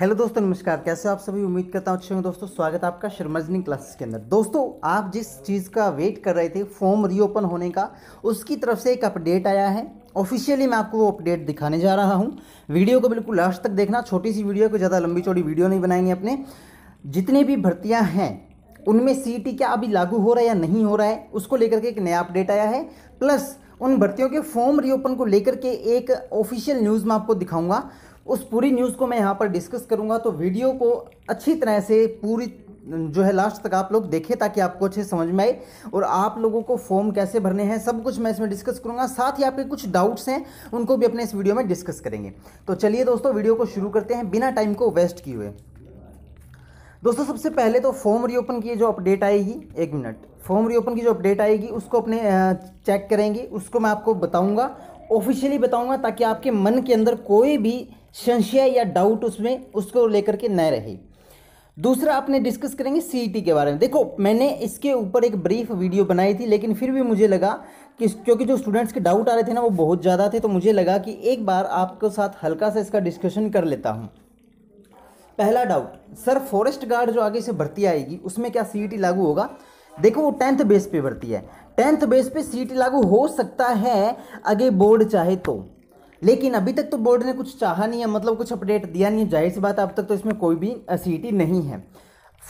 hello दोस्तों नमस्कार कैसे आप सभी उम्मीद करता हूँ अच्छे होंगे दोस्तों स्वागत है आपका शर्मजनी क्लासेस के अंदर दोस्तों आप जिस चीज़ का वेट कर रहे थे फॉर्म रीओपन होने का उसकी तरफ से एक अपडेट आया है ऑफिशियली मैं आपको वो अपडेट दिखाने जा रहा हूँ वीडियो को बिल्कुल लास्ट तक देखना छोटी सी वीडियो को ज़्यादा लंबी चौड़ी वीडियो नहीं बनाएंगे अपने जितने भी भर्तियाँ हैं उनमें सी क्या अभी लागू हो रहा है या नहीं हो रहा है उसको लेकर के एक नया अपडेट आया है प्लस उन भर्तियों के फॉर्म रीओपन को लेकर के एक ऑफिशियल न्यूज़ मैं आपको दिखाऊंगा उस पूरी न्यूज़ को मैं यहाँ पर डिस्कस करूँगा तो वीडियो को अच्छी तरह से पूरी जो है लास्ट तक आप लोग देखें ताकि आपको अच्छे समझ में आए और आप लोगों को फॉर्म कैसे भरने हैं सब कुछ मैं इसमें डिस्कस करूंगा साथ ही आपके कुछ डाउट्स हैं उनको भी अपने इस वीडियो में डिस्कस करेंगे तो चलिए दोस्तों वीडियो को शुरू करते हैं बिना टाइम को वेस्ट किए हुए दोस्तों सबसे पहले तो फॉर्म रीओपन की जो अपडेट आएगी एक मिनट फॉर्म रीओपन की जो अपडेट आएगी उसको अपने चेक करेंगे उसको मैं आपको बताऊँगा ऑफिशियली बताऊँगा ताकि आपके मन के अंदर कोई भी संशय या डाउट उसमें उसको लेकर के न रहे दूसरा आपने डिस्कस करेंगे सीईटी e के बारे में देखो मैंने इसके ऊपर एक ब्रीफ वीडियो बनाई थी लेकिन फिर भी मुझे लगा कि क्योंकि जो स्टूडेंट्स के डाउट आ रहे थे ना वो बहुत ज़्यादा थे तो मुझे लगा कि एक बार आपके साथ हल्का सा इसका डिस्कशन कर लेता हूँ पहला डाउट सर फॉरेस्ट गार्ड जो आगे से भर्ती आएगी उसमें क्या सीईटी e लागू होगा देखो वो टेंथ बेस पे भर्ती है टेंथ बेस पे सीईटी e लागू हो सकता है आगे बोर्ड चाहे तो लेकिन अभी तक तो बोर्ड ने कुछ चाहा नहीं है मतलब कुछ अपडेट दिया नहीं है जाहिर सी बात अब तक तो इसमें कोई भी सीटी नहीं है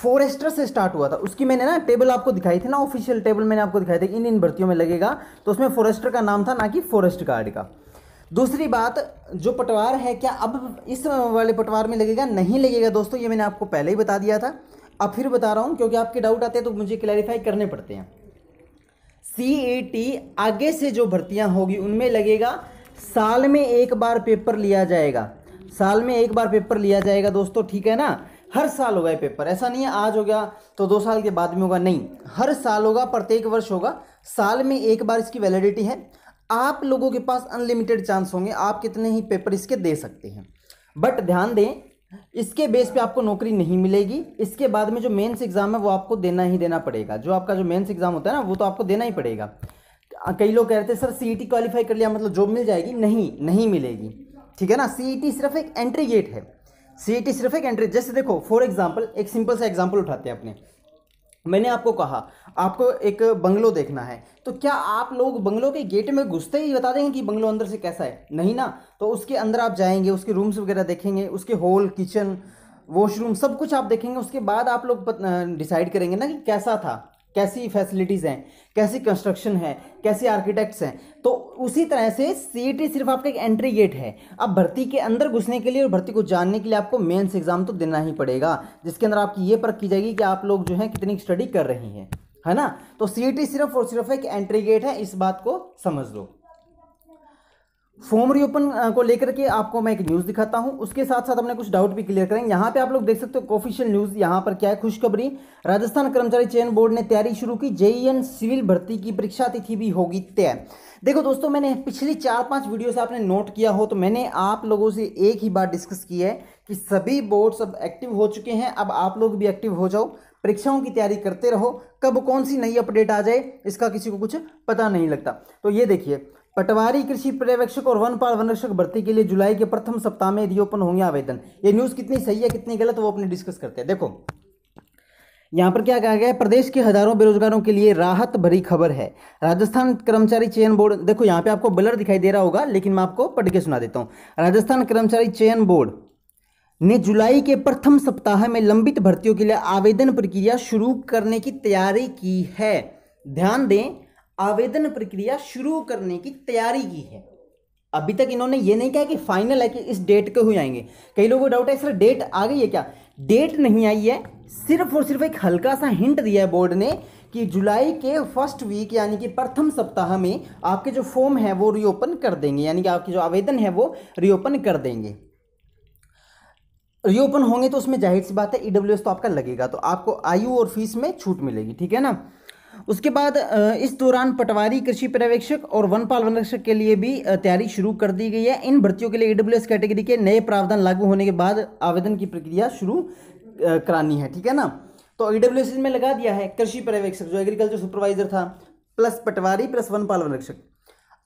फॉरेस्टर से स्टार्ट हुआ था उसकी मैंने ना टेबल आपको दिखाई थी ना ऑफिशियल टेबल मैंने आपको दिखाई थी इन इन भर्तियों में लगेगा तो उसमें फॉरेस्टर का नाम था ना कि फॉरेस्ट गार्ड का दूसरी बात जो पटवार है क्या अब इस वाले पटवार में लगेगा नहीं लगेगा दोस्तों ये मैंने आपको पहले ही बता दिया था अब फिर बता रहा हूँ क्योंकि आपके डाउट आते हैं तो मुझे क्लैरिफाई करने पड़ते हैं सी e आगे से जो भर्तियाँ होगी उनमें लगेगा साल में एक बार पेपर लिया जाएगा साल में एक बार पेपर लिया जाएगा दोस्तों ठीक है ना हर साल होगा ये पेपर ऐसा नहीं है आज हो गया तो दो साल के बाद में होगा नहीं हर साल होगा प्रत्येक वर्ष होगा साल में एक बार इसकी वैलिडिटी है आप लोगों के पास अनलिमिटेड चांस होंगे आप कितने ही पेपर इसके दे सकते हैं बट ध्यान दें इसके बेस पे आपको नौकरी नहीं मिलेगी इसके बाद में जो मेंस एग्ज़ाम है वो आपको देना ही देना पड़ेगा जो आपका जो मेंस एग्ज़ाम होता है ना वो तो आपको देना ही पड़ेगा हाँ, कई लोग कह रहे थे सर सी ई क्वालिफाई कर लिया मतलब जॉब मिल जाएगी नहीं नहीं मिलेगी ठीक है ना सी e सिर्फ एक एंट्री गेट है सी e सिर्फ एक एंट्री जैसे देखो फॉर एग्जाम्पल एक सिंपल सा एग्जाम्पल उठाते हैं अपने मैंने आपको कहा आपको एक बंगलो देखना है तो क्या आप लोग बंगलो के गेट में घुसते ही बता देंगे कि बंगलो अंदर से कैसा है नहीं ना तो उसके अंदर आप जाएंगे उसके रूम्स वगैरह देखेंगे उसके हॉल किचन वॉशरूम सब कुछ आप देखेंगे उसके बाद आप लोग डिसाइड करेंगे ना कि कैसा था कैसी फैसिलिटीज़ हैं कैसी कंस्ट्रक्शन है कैसे आर्किटेक्ट्स हैं तो उसी तरह से सी सिर्फ आपका एक एंट्री गेट है अब भर्ती के अंदर घुसने के लिए और भर्ती को जानने के लिए आपको मेंस एग्ज़ाम तो देना ही पड़ेगा जिसके अंदर आपकी ये परख की जाएगी कि आप लोग जो है कितनी स्टडी कर रही हैं है ना तो सी सिर्फ और सिर्फ एक एंट्री गेट है इस बात को समझ लो फॉर्म रीओपन को लेकर के आपको मैं एक न्यूज़ दिखाता हूं उसके साथ साथ अपने कुछ डाउट भी क्लियर करेंगे यहाँ पे आप लोग देख सकते हो ऑफिशियल न्यूज़ यहाँ पर क्या है खुशखबरी राजस्थान कर्मचारी चयन बोर्ड ने तैयारी शुरू की जेईएन सिविल भर्ती की परीक्षा तिथि भी होगी तय देखो दोस्तों मैंने पिछली चार पाँच वीडियो से आपने नोट किया हो तो मैंने आप लोगों से एक ही बार डिस्कस की है कि सभी बोर्ड्स अब एक्टिव हो चुके हैं अब आप लोग भी एक्टिव हो जाओ परीक्षाओं की तैयारी करते रहो कब कौन सी नई अपडेट आ जाए इसका किसी को कुछ पता नहीं लगता तो ये देखिए पटवारी कृषि पर्यवेक्षक और वन पर्यवेक्षक भर्ती के लिए जुलाई के प्रथम सप्ताह में यदि ओपन होंगे आवेदन ये न्यूज़ कितनी सही है कितनी गलत वो अपने डिस्कस करते हैं देखो यहाँ पर क्या कहा गया है प्रदेश के हजारों बेरोजगारों के लिए राहत भरी खबर है राजस्थान कर्मचारी चयन बोर्ड देखो यहाँ पे आपको बलर दिखाई दे रहा होगा लेकिन मैं आपको पढ़ के सुना देता हूँ राजस्थान कर्मचारी चयन बोर्ड ने जुलाई के प्रथम सप्ताह में लंबित भर्तियों के लिए आवेदन प्रक्रिया शुरू करने की तैयारी की है ध्यान दें आवेदन प्रक्रिया शुरू करने की तैयारी की है अभी तक इन्होंने ये नहीं कहा कि फाइनल है कि इस डेट को हो आएंगे कई लोगों को डाउट है सर डेट आ गई है क्या डेट नहीं आई है सिर्फ और सिर्फ एक हल्का सा हिंट दिया है बोर्ड ने कि जुलाई के फर्स्ट वीक यानी कि प्रथम सप्ताह में आपके जो फॉर्म है वो रीओपन कर देंगे यानी कि आपके जो आवेदन है वो रीओपन कर देंगे रीओपन होंगे तो उसमें जाहिर सी बात है ईडब्ल्यूएस e तो आपका लगेगा तो आपको आयु और फीस में छूट मिलेगी ठीक है ना उसके बाद इस दौरान पटवारी कृषि पर्यवेक्षक और वनपाल वनरक्षक के लिए भी तैयारी शुरू कर दी गई है इन भर्तियों के लिए ईडब्ल्यू कैटेगरी के नए प्रावधान लागू होने के बाद आवेदन की प्रक्रिया शुरू करानी है ठीक है ना तो ईडब्ल्यू में लगा दिया है कृषि पर्यवेक्षक जो एग्रीकल्चर सुपरवाइजर था प्लस पटवारी प्लस वनपाल वनरक्षक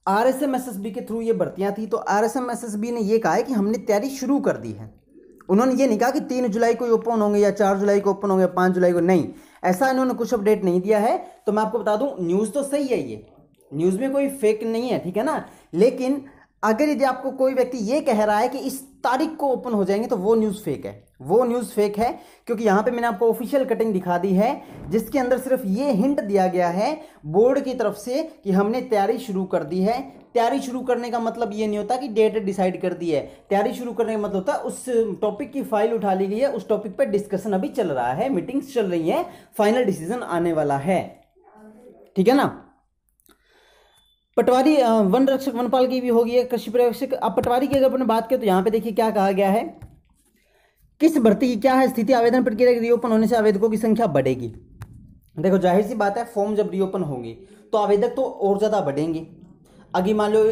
R S M S S B के थ्रू ये भर्तियाँ थी तो R S M S S B ने ये कहा है कि हमने तैयारी शुरू कर दी है उन्होंने ये नहीं कहा कि तीन जुलाई को ओपन होंगे या चार जुलाई को ओपन होंगे या पाँच जुलाई को नहीं ऐसा इन्होंने कुछ अपडेट नहीं दिया है तो मैं आपको बता दूं न्यूज़ तो सही है ये न्यूज़ में कोई फेक नहीं है ठीक है ना लेकिन अगर यदि आपको कोई व्यक्ति ये कह रहा है कि इस तारीख को ओपन हो जाएंगे तो वो न्यूज़ फेक है वो न्यूज़ फेक है क्योंकि यहाँ पे मैंने आपको ऑफिशियल कटिंग दिखा दी है जिसके अंदर सिर्फ ये हिंट दिया गया है बोर्ड की तरफ से कि हमने तैयारी शुरू कर दी है तैयारी शुरू करने का मतलब ये नहीं होता कि डेट डिसाइड कर दी है तैयारी शुरू करने का मतलब होता है उस टॉपिक की फाइल उठा ली गई है उस टॉपिक पर डिस्कशन अभी चल रहा है मीटिंग्स चल रही हैं फाइनल डिसीजन आने वाला है ठीक है ना पटवारी वन रक्षक वनपाल की भी होगी कृषि पर्यवेक्षक अब पटवारी की अगर अपन बात करें तो यहाँ पे देखिए क्या कहा गया है किस भर्ती की क्या है स्थिति आवेदन प्रक्रिया रीओपन होने से आवेदकों की संख्या बढ़ेगी देखो जाहिर सी बात है फॉर्म जब रीओपन होंगे तो आवेदक तो और ज़्यादा बढ़ेंगे अगर मान लो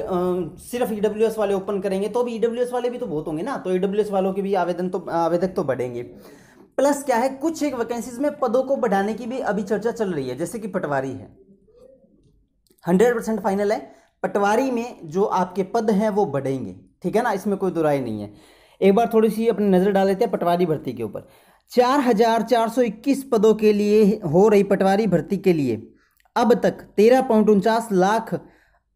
सिर्फ ई e वाले ओपन करेंगे तो भी ई e वाले भी तो बहुत होंगे ना तो ई e वालों के भी आवेदन तो आवेदक तो बढ़ेंगे प्लस क्या है कुछ एक वैकेंसीज में पदों को बढ़ाने की भी अभी चर्चा चल रही है जैसे कि पटवारी है हंड्रेड परसेंट फाइनल है पटवारी में जो आपके पद हैं वो बढ़ेंगे ठीक है ना इसमें कोई दुराई नहीं है एक बार थोड़ी सी अपनी नज़र डाल लेते हैं पटवारी भर्ती के ऊपर चार हजार चार सौ इक्कीस पदों के लिए हो रही पटवारी भर्ती के लिए अब तक तेरह पॉइंट उनचास लाख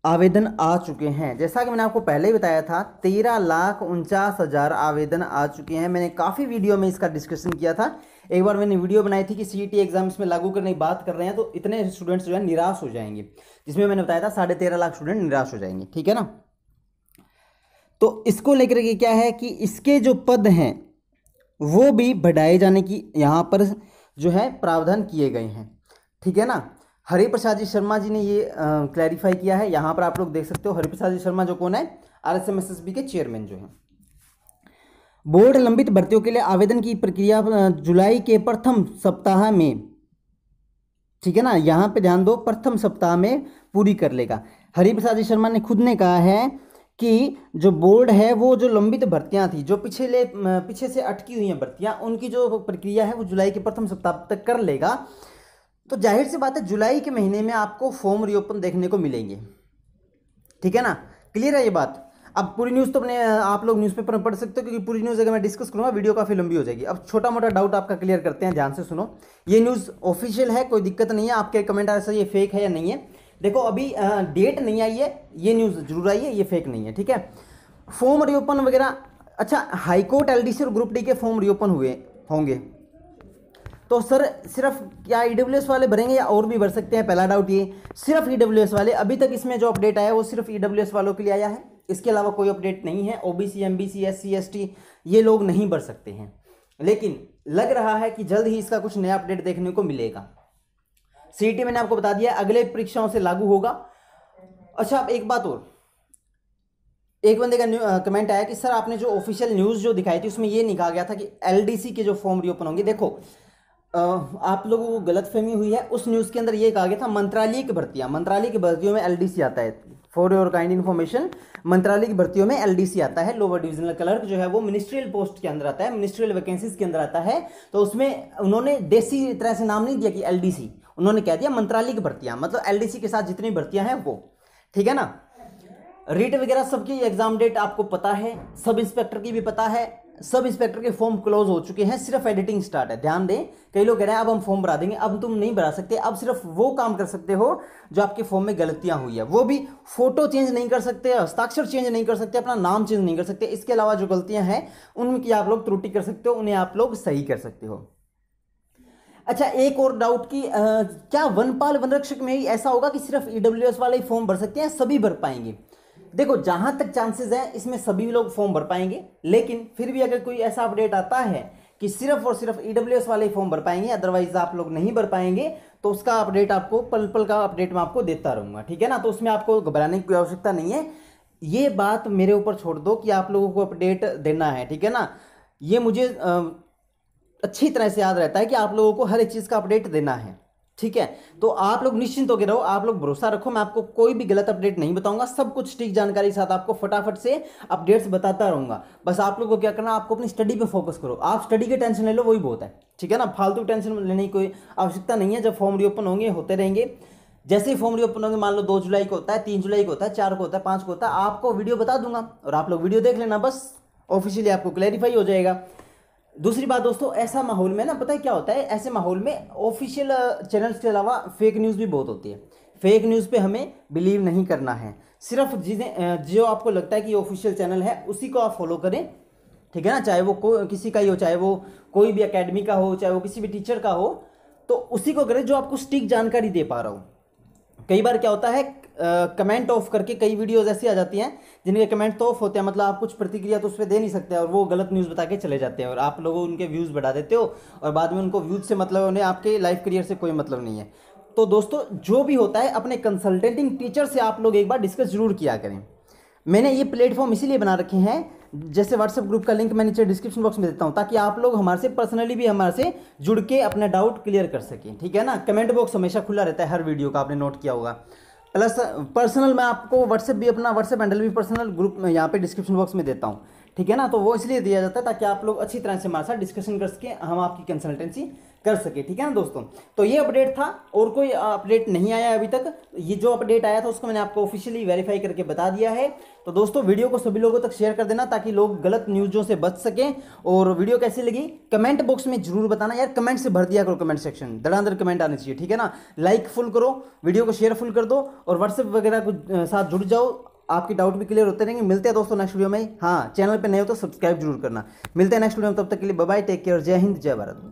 आवेदन आ चुके हैं जैसा कि मैंने आपको पहले ही बताया था तेरह लाख उनचास हज़ार आवेदन आ चुके हैं मैंने काफ़ी वीडियो में इसका डिस्कशन किया था एक बार मैंने वीडियो बनाई थी कि सी टी एग्जाम इसमें लागू करने की बात कर रहे हैं तो इतने स्टूडेंट्स जो है निराश हो जाएंगे जिसमें मैंने बताया था साढ़े तेरह लाख स्टूडेंट निराश हो जाएंगे ठीक है ना तो इसको लेकर के क्या है कि इसके जो पद हैं वो भी बढ़ाए जाने की यहाँ पर जो है प्रावधान किए गए हैं ठीक है ना हरि प्रसाद जी शर्मा जी ने ये क्लैरिफाई किया है यहाँ पर आप लोग देख सकते हो हरि प्रसाद जी शर्मा जो कौन है R S M S S B के चेयरमैन जो हैं बोर्ड लंबित भर्तियों के लिए आवेदन की प्रक्रिया जुलाई के प्रथम सप्ताह में ठीक है ना यहाँ पे ध्यान दो प्रथम सप्ताह में पूरी कर लेगा हरिप्रसाद जी शर्मा ने खुद ने कहा है कि जो बोर्ड है वो जो लंबित भर्तियां थी जो पिछले पीछे से अटकी हुई हैं भर्तियां उनकी जो प्रक्रिया है वो जुलाई के प्रथम सप्ताह तक कर लेगा तो जाहिर सी बात है जुलाई के महीने में आपको फॉर्म रीओपन देखने को मिलेंगे ठीक है ना क्लियर है ये बात अब पूरी न्यूज़ तो अपने आप लोग न्यूज़पेपर में पढ़ सकते हो क्योंकि पूरी न्यूज़ अगर मैं डिस्कस करूँगा वीडियो काफ़ी लंबी हो जाएगी अब छोटा मोटा डाउट आपका क्लियर करते हैं ध्यान से सुनो ये न्यूज़ ऑफिशियल है कोई दिक्कत नहीं है आपके कमेंट सर ये फेक है या नहीं है देखो अभी डेट नहीं आई है ये न्यूज़ जरूर आई है ये फेक नहीं है ठीक है फॉर्म रीओपन वगैरह अच्छा हाईकोर्ट एल डी सी और ग्रुप डी के फॉर्म रीओपन हुए होंगे तो सर सिर्फ क्या ई e वाले भरेंगे या और भी भर सकते हैं पहला डाउट ये सिर्फ ई e वाले अभी तक इसमें जो अपडेट आया वो सिर्फ ई e वालों के लिए आया है इसके अलावा कोई अपडेट नहीं है O B C M B C S C S T ये लोग नहीं भर सकते हैं लेकिन लग रहा है कि जल्द ही इसका कुछ नया अपडेट देखने को मिलेगा सी मैंने आपको बता दिया अगले परीक्षाओं से लागू होगा अच्छा आप एक बात और एक बंदे का कमेंट आया कि सर आपने जो ऑफिशियल न्यूज़ जो दिखाई थी उसमें ये निकाल गया था कि एलडीसी के जो फॉर्म रीओपन होंगे देखो आप लोगों को गलत फहमी हुई है उस न्यूज़ के अंदर ये कहा गया था मंत्रालय की भर्तियाँ मंत्रालय की भर्तियों में एल आता है फॉर योर काइंड इन्फॉर्मेशन मंत्रालय की भर्तियों में एलडीसी आता है लोअर डिविजनल क्लर्क जो है वो मिनिस्ट्रियल पोस्ट के अंदर आता है मिनिस्ट्रियल वैकेंसीज के अंदर आता है तो उसमें उन्होंने देसी तरह से नाम नहीं दिया कि एलडीसी उन्होंने कह दिया मंत्रालय की भर्तियाँ मतलब एलडीसी के साथ जितनी भर्तियाँ हैं वो ठीक है ना रीट वगैरह सबकी एग्जाम डेट आपको पता है सब इंस्पेक्टर की भी पता है सब इंस्पेक्टर के फॉर्म क्लोज हो चुके हैं सिर्फ एडिटिंग स्टार्ट है ध्यान दें कई लोग कह रहे हैं अब हम फॉर्म भरा देंगे अब तुम नहीं भरा सकते अब सिर्फ वो काम कर सकते हो जो आपके फॉर्म में गलतियां हुई है वो भी फोटो चेंज नहीं कर सकते हस्ताक्षर चेंज नहीं कर सकते अपना नाम चेंज नहीं कर सकते इसके अलावा जो गलतियां हैं उनकी आप लोग त्रुटि कर सकते हो उन्हें आप लोग सही कर सकते हो अच्छा एक और डाउट की आ, क्या वनपाल वनरक्षक में ही ऐसा होगा कि सिर्फ ईडब्ल्यूएस e वाले ही फॉर्म भर सकते हैं सभी भर पाएंगे देखो जहाँ तक चांसेस हैं इसमें सभी लोग फॉर्म भर पाएंगे लेकिन फिर भी अगर कोई ऐसा अपडेट आता है कि सिर्फ और सिर्फ ई वाले फॉर्म भर पाएंगे अदरवाइज आप लोग नहीं भर पाएंगे तो उसका अपडेट आपको पल पल का अपडेट मैं आपको देता रहूँगा ठीक है ना तो उसमें आपको घबराने की कोई आवश्यकता नहीं है ये बात मेरे ऊपर छोड़ दो कि आप लोगों को अपडेट देना है ठीक है ना ये मुझे अच्छी तरह से याद रहता है कि आप लोगों को हर एक चीज़ का अपडेट देना है ठीक है तो आप लोग निश्चिंत होकर रहो आप लोग भरोसा रखो मैं आपको कोई भी गलत अपडेट नहीं बताऊंगा सब कुछ ठीक जानकारी के साथ आपको फटाफट से अपडेट्स बताता रहूंगा बस आप लोग को क्या करना आपको अपनी स्टडी पे फोकस करो आप स्टडी के टेंशन ले लो वही बहुत है ठीक है ना फालतू टेंशन लेने की कोई आवश्यकता नहीं है जब फॉर्म रीओपन होंगे होते रहेंगे जैसे ही फॉर्म रीओपन होंगे मान लो दो जुलाई को होता है तीन जुलाई को होता है चार को होता है पाँच को होता है आपको वीडियो बता दूंगा और आप लोग वीडियो देख लेना बस ऑफिशियली आपको क्लैरिफाई हो जाएगा दूसरी बात दोस्तों ऐसा माहौल में ना पता है क्या होता है ऐसे माहौल में ऑफिशियल चैनल्स uh, के अलावा फेक न्यूज़ भी बहुत होती है फेक न्यूज़ पे हमें बिलीव नहीं करना है सिर्फ जिन्हें uh, जो आपको लगता है कि ऑफिशियल चैनल है उसी को आप फॉलो करें ठीक है ना चाहे वो को, किसी का ही हो चाहे वो कोई भी अकेडमी का हो चाहे वो किसी भी टीचर का हो तो उसी को करें जो आपको स्टिक जानकारी दे पा रहा हो कई बार क्या होता है कमेंट ऑफ करके कई वीडियोज ऐसी आ जाती हैं जिनके कमेंट तो ऑफ होते हैं मतलब आप कुछ प्रतिक्रिया तो उस पर दे नहीं सकते और वो गलत न्यूज़ बता के चले जाते हैं और आप लोगों उनके व्यूज़ बढ़ा देते हो और बाद में उनको व्यूज़ से मतलब उन्हें आपके लाइफ करियर से कोई मतलब नहीं है तो दोस्तों जो भी होता है अपने कंसल्टेंटिंग टीचर से आप लोग एक बार डिस्कस जरूर किया करें मैंने ये प्लेटफॉर्म इसीलिए बना रखे हैं जैसे व्हाट्सएप ग्रुप का लिंक मैं नीचे डिस्क्रिप्शन बॉक्स में देता हूँ ताकि आप लोग हमारे से पर्सनली भी हमारे से जुड़ के अपना डाउट क्लियर कर सकें ठीक है ना कमेंट बॉक्स हमेशा खुला रहता है हर वीडियो का आपने नोट किया होगा प्लस पर्सनल मैं आपको व्हाट्सएप भी अपना व्हाट्सएप हैंडल भी पर्सनल ग्रुप में यहाँ पे डिस्क्रिप्शन बॉक्स में देता हूँ ठीक है ना तो वो इसलिए दिया जाता है ताकि आप लोग अच्छी तरह से हमारे साथ डिस्कशन कर सकें हम आपकी कंसल्टेंसी कर सके ठीक है ना दोस्तों तो ये अपडेट था और कोई अपडेट नहीं आया अभी तक ये जो अपडेट आया था उसको मैंने आपको ऑफिशियली वेरीफाई करके बता दिया है तो दोस्तों वीडियो को सभी लोगों तक शेयर कर देना ताकि लोग गलत न्यूज़ों से बच सकें और वीडियो कैसी लगी कमेंट बॉक्स में जरूर बताना यार कमेंट से भर दिया करो कमेंट सेक्शन दड़ादड़ कमेंट आने चाहिए ठीक है ना लाइक फुल करो वीडियो को शेयर फुल कर दो और व्हाट्सएप वगैरह के साथ जुड़ जाओ आपके डाउट भी क्लियर होते रहेंगे मिलते हैं दोस्तों नेक्स्ट वीडियो में हाँ चैनल पर नए हो तो सब्सक्राइब जरूर करना मिलते हैं नेक्स्ट वीडियो में तब तक के लिए बाय टेक केयर जय हिंद जय भारत